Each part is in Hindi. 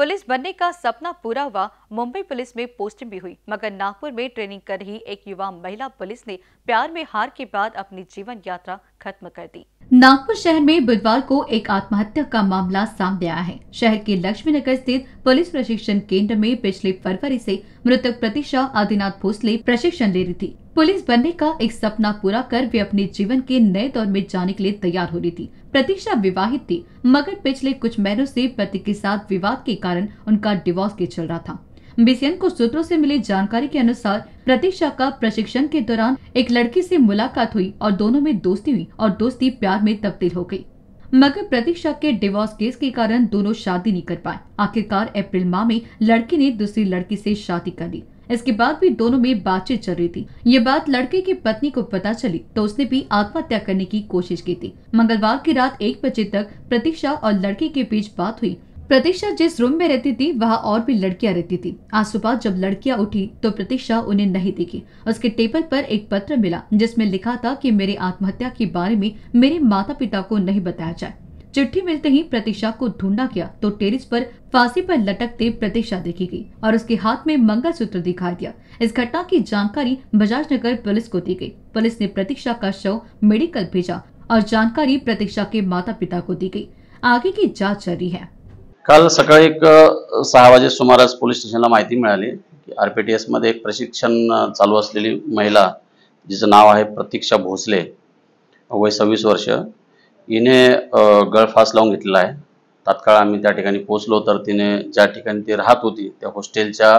पुलिस बनने का सपना पूरा हुआ मुंबई पुलिस में पोस्टिंग भी हुई मगर नागपुर में ट्रेनिंग कर रही एक युवा महिला पुलिस ने प्यार में हार के बाद अपनी जीवन यात्रा खत्म कर दी नागपुर शहर में बुधवार को एक आत्महत्या का मामला सामने आया है शहर के लक्ष्मी नगर स्थित पुलिस प्रशिक्षण केंद्र में पिछले फरवरी से मृतक प्रतीक्षा आदिनाथ भोसले प्रशिक्षण ले रही थी पुलिस बनने का एक सपना पूरा कर वे अपने जीवन के नए दौर में जाने के लिए तैयार हो रही थी प्रतीक्षा विवाहित थी मगर पिछले कुछ महीनों से पति के साथ विवाद के कारण उनका डिवोर्स के चल रहा था बीसीएन को सूत्रों से मिली जानकारी के अनुसार प्रतीक्षा का प्रशिक्षण के दौरान एक लड़की से मुलाकात हुई और दोनों में दोस्ती हुई और दोस्ती प्यार में तब्दील हो गई मगर प्रतीक्षा के डिवोर्स केस के कारण दोनों शादी नहीं कर पाए आखिरकार अप्रैल माह में लड़की ने दूसरी लड़की से शादी कर ली इसके बाद भी दोनों में बातचीत चल रही थी ये बात लड़के की पत्नी को पता चली तो उसने भी आत्महत्या करने की कोशिश की थी मंगलवार की रात एक बजे तक प्रतीक्षा और लड़के के बीच बात हुई प्रतीक्षा जिस रूम में रहती थी वहां और भी लड़कियां रहती थी आज सुबह जब लड़कियां उठी तो प्रतीक्षा उन्हें नहीं दिखी उसके टेबल पर एक पत्र मिला जिसमें लिखा था कि मेरी आत्महत्या के बारे में मेरे माता पिता को नहीं बताया जाए चिट्ठी मिलते ही प्रतीक्षा को ढूंढा गया तो टेरिस पर फांसी पर लटकते प्रतीक्षा देखी गई और उसके हाथ में मंगल सूत्र दिखाई दिया इस घटना की जानकारी बजाज नगर पुलिस को दी गई पुलिस ने प्रतीक्षा का शव मेडिकल भेजा और जानकारी प्रतीक्षा के माता पिता को दी गई आगे की जांच जारी है काल सकाळी एक सहा वाजे सुमारास पोलीस स्टेशनला माहिती मिळाली की आर पी टी एसमध्ये एक प्रशिक्षण चालू असलेली महिला जिचं नाव आहे प्रतीक्षा भोसले वय सव्वीस वर्ष हिने गळफास लावून घेतलेला आहे तात्काळ आम्ही त्या ठिकाणी पोचलो तर तिने ज्या ठिकाणी ती राहत होती त्या हॉस्टेलच्या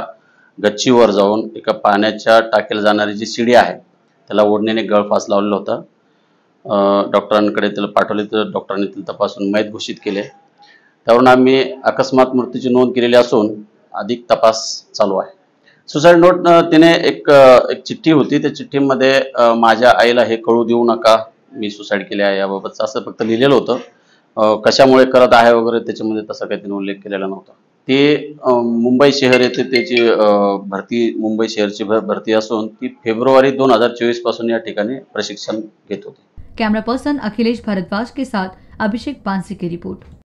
गच्चीवर जाऊन एका पाण्याच्या टाकेला जाणारी जी शिडी आहे त्याला ओढणीने गळफास लावलेला होता डॉक्टरांकडे त्याला पाठवले तर डॉक्टरांनी तिला तपासून मैत घोषित केले त्यावरून आम्ही अकस्मात मृत्यूची नोंद केलेली असून अधिक तपास चालू आहे सुसाईड नोट तिने एक एक चिठ्ठी होती त्या चिठ्ठीमध्ये माझ्या आईला हे कळू देऊ नका मी सुसाईड केले आहे याबाबत असं फक्त लिहिलेलं होतं कशामुळे करत आहे वगैरे त्याच्यामध्ये तसा काही तिने उल्लेख केलेला नव्हता ते मुंबई शहर येथे त्याची भरती मुंबई शहरची भरती असून ती फेब्रुवारी दोन हजार चोवीस पासून या ठिकाणी प्रशिक्षण घेत होती कॅमेरा पर्सन अखिलेश भारद्वाज के साथ अभिषेक पांसी की रिपोर्ट